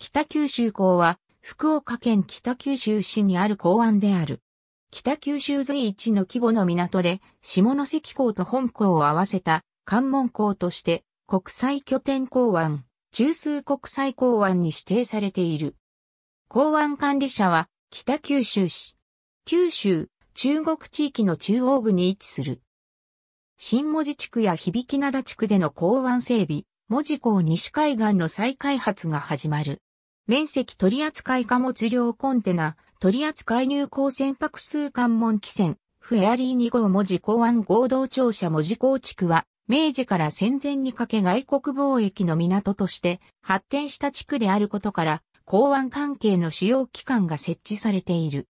北九州港は、福岡県北九州市にある港湾である。北九州随一の規模の港で、下関港と本港を合わせた関門港として、国際拠点港湾、中枢国際港湾に指定されている。港湾管理者は、北九州市。九州、中国地域の中央部に位置する。新文字地区や響灘地区での港湾整備、文字港西海岸の再開発が始まる。面積取扱貨物量コンテナ、取扱入港船舶数関門汽船、フェアリー2号文字港湾合同庁舎文字港地区は、明治から戦前にかけ外国貿易の港として発展した地区であることから、港湾関係の主要機関が設置されている。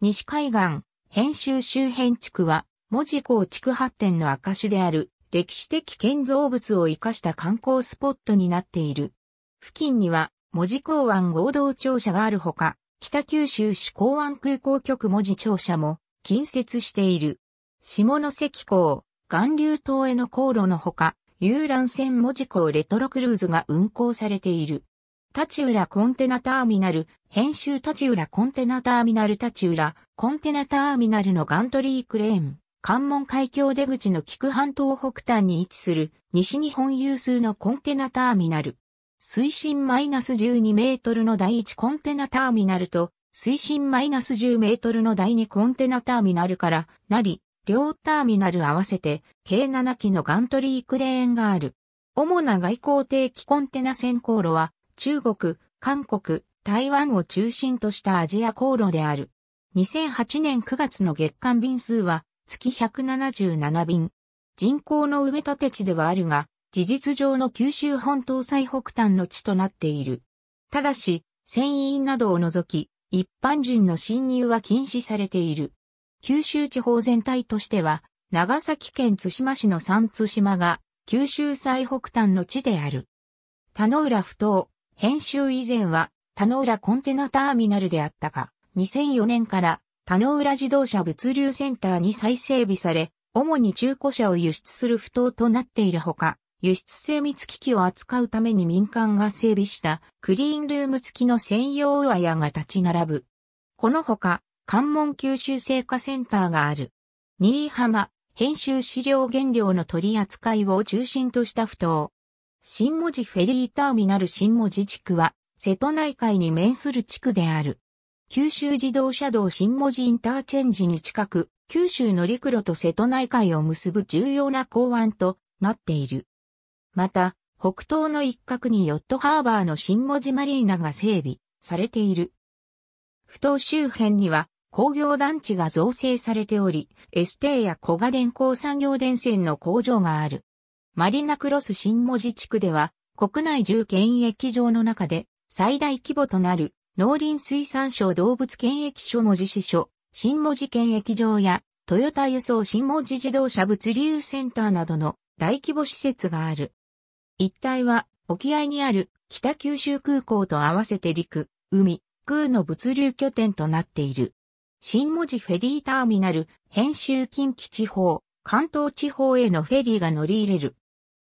西海岸、編集周辺地区は、文字港地区発展の証である、歴史的建造物を生かした観光スポットになっている。付近には、門司港湾合同庁舎があるほか、北九州市港湾空港局門司庁舎も近接している。下関港、岩流島への航路のほか、遊覧船門司港レトロクルーズが運航されている。立浦コンテナターミナル、編集立浦コンテナターミナル立浦コンテナターミナルのガントリークレーン、関門海峡出口の菊半島北端に位置する西日本有数のコンテナターミナル。水深マイナス12メートルの第1コンテナターミナルと、水深マイナス10メートルの第2コンテナターミナルからなり、両ターミナル合わせて計7機のガントリークレーンがある。主な外交定期コンテナ線航路は中国、韓国、台湾を中心としたアジア航路である。2008年9月の月間便数は月177便。人口の埋め立て地ではあるが、事実上の九州本島最北端の地となっている。ただし、船員などを除き、一般人の侵入は禁止されている。九州地方全体としては、長崎県津島市の三津島が、九州最北端の地である。田野浦不当、編集以前は、田野浦コンテナターミナルであったが、2004年から田野浦自動車物流センターに再整備され、主に中古車を輸出する不当となっているほか、輸出精密機器を扱うために民間が整備したクリーンルーム付きの専用ワヤが立ち並ぶ。このほか、関門吸収成果センターがある。新居浜、編集資料原料の取り扱いを中心とした不当。新文字フェリーターミナル新文字地区は、瀬戸内海に面する地区である。九州自動車道新文字インターチェンジに近く、九州の陸路と瀬戸内海を結ぶ重要な港湾となっている。また、北東の一角にヨットハーバーの新文字マリーナが整備されている。不当周辺には工業団地が造成されており、エステーや小賀電工産業電線の工場がある。マリナクロス新文字地区では、国内重0検疫場の中で最大規模となる農林水産省動物検疫所文字支所、新文字検疫場やトヨタ輸送新文字自動車物流センターなどの大規模施設がある。一帯は沖合にある北九州空港と合わせて陸、海、空の物流拠点となっている。新文字フェリーターミナル、編集近畿地方、関東地方へのフェリーが乗り入れる。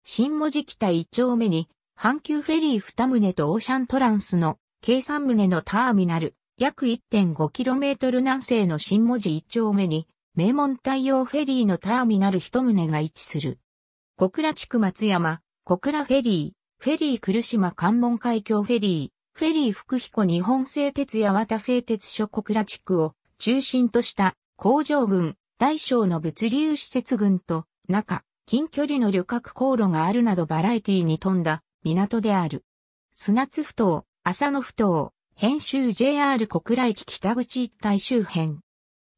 新文字北一丁目に、阪急フェリー二棟とオーシャントランスの計三棟のターミナル、約 1.5km 南西の新文字一丁目に、名門太陽フェリーのターミナル一棟が位置する。小倉地区松山、小倉フェリー、フェリー来島関門海峡フェリー、フェリー福彦日本製鉄八幡製鉄所小倉地区を中心とした工場群、大小の物流施設群と中、近距離の旅客航路があるなどバラエティに富んだ港である。砂津ふ頭、浅野ふ頭、編集 JR 小倉駅北口一帯周辺。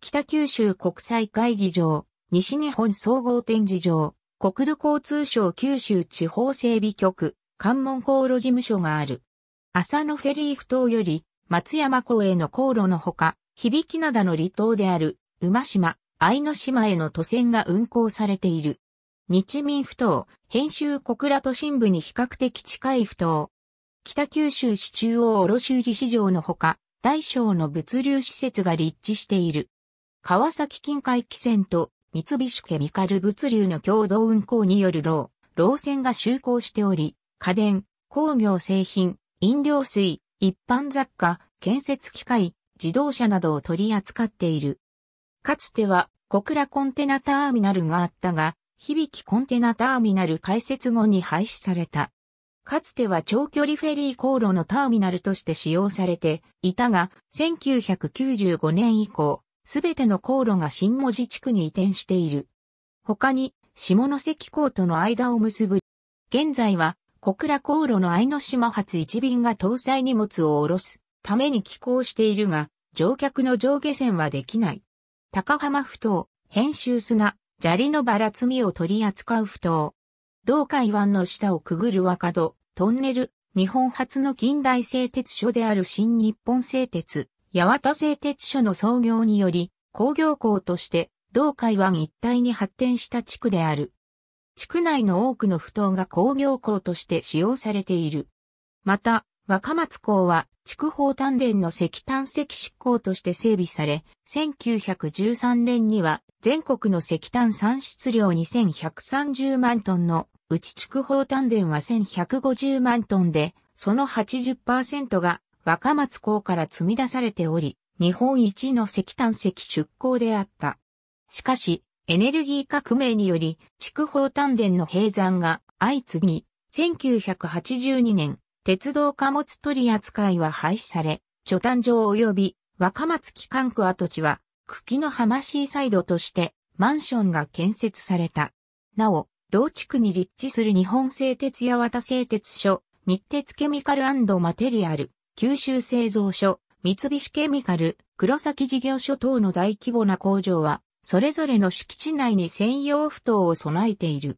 北九州国際会議場、西日本総合展示場、国土交通省九州地方整備局、関門航路事務所がある。浅野フェリー埠頭より松山港への航路のほか、響き灘の離島である馬島、愛の島への渡船が運航されている。日民埠頭、編集小倉都心部に比較的近い埠頭。北九州市中央卸売市場のほか、大小の物流施設が立地している。川崎近海汽船と三菱ケミカル物流の共同運行によるロー、船線が就航しており、家電、工業製品、飲料水、一般雑貨、建設機械、自動車などを取り扱っている。かつては小倉コンテナターミナルがあったが、響きコンテナターミナル開設後に廃止された。かつては長距離フェリー航路のターミナルとして使用されていたが、1995年以降、すべての航路が新文字地区に移転している。他に、下関港との間を結ぶ。現在は、小倉航路の愛の島発一便が搭載荷物を下ろすために寄港しているが、乗客の上下線はできない。高浜埠頭、編集砂、砂利のばら積みを取り扱う埠頭。同海湾の下をくぐる若戸、トンネル、日本初の近代製鉄所である新日本製鉄、八幡製鉄所の創業により、工業港として、同海湾一帯に発展した地区である。地区内の多くの埠頭が工業港として使用されている。また、若松港は、地区法丹田の石炭石漆港として整備され、1913年には全国の石炭産出量2130万トンのうち区法丹田は1150万トンで、その80%が若松港から積み出されており、日本一の石炭石出港であった。しかし、エネルギー革命により、筑豊炭田の閉山が相次ぎ、1982年、鉄道貨物取り扱いは廃止され、貯炭場及び若松機関区跡地は、茎の浜シーサイドとしてマンションが建設された。なお、同地区に立地する日本製鉄八幡製鉄所、日鉄ケミカルマテリアル、九州製造所、三菱ケミカル、黒崎事業所等の大規模な工場は、それぞれの敷地内に専用不頭を備えている。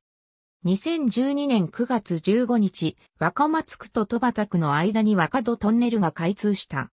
2012年9月15日、若松区と戸畑区の間に若戸トンネルが開通した。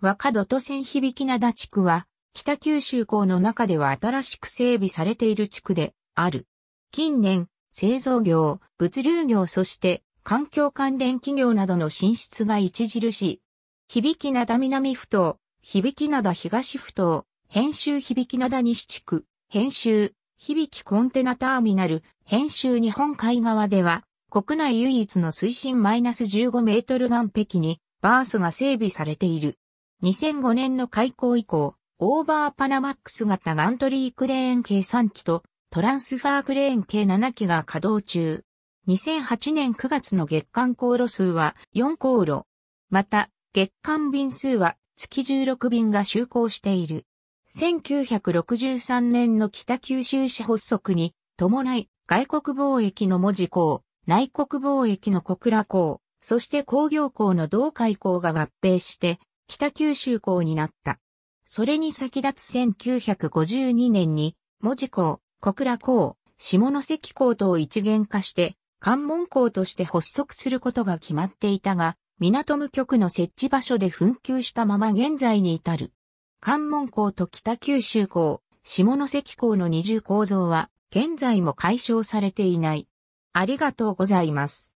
若戸と千響灘地区は、北九州港の中では新しく整備されている地区である。近年、製造業、物流業そして環境関連企業などの進出が著しい響き灘南ふ頭、響き灘東ふ頭、編集響き灘西地区、編集、響きコンテナターミナル、編集日本海側では、国内唯一の水深マイナス15メートル岸壁に、バースが整備されている。2005年の開港以降、オーバーパナマックス型ガントリークレーン計3機とトランスファークレーン計7機が稼働中。2008年9月の月間航路数は4航路。また、月間便数は月16便が就航している。1963年の北九州市発足に伴い外国貿易の文字港、内国貿易の小倉港、そして工業港の同海港が合併して北九州港になった。それに先立つ1952年に文字港、小倉港、下関港と一元化して関門港として発足することが決まっていたが、港無局の設置場所で紛糾したまま現在に至る。関門港と北九州港、下関港の二重構造は現在も解消されていない。ありがとうございます。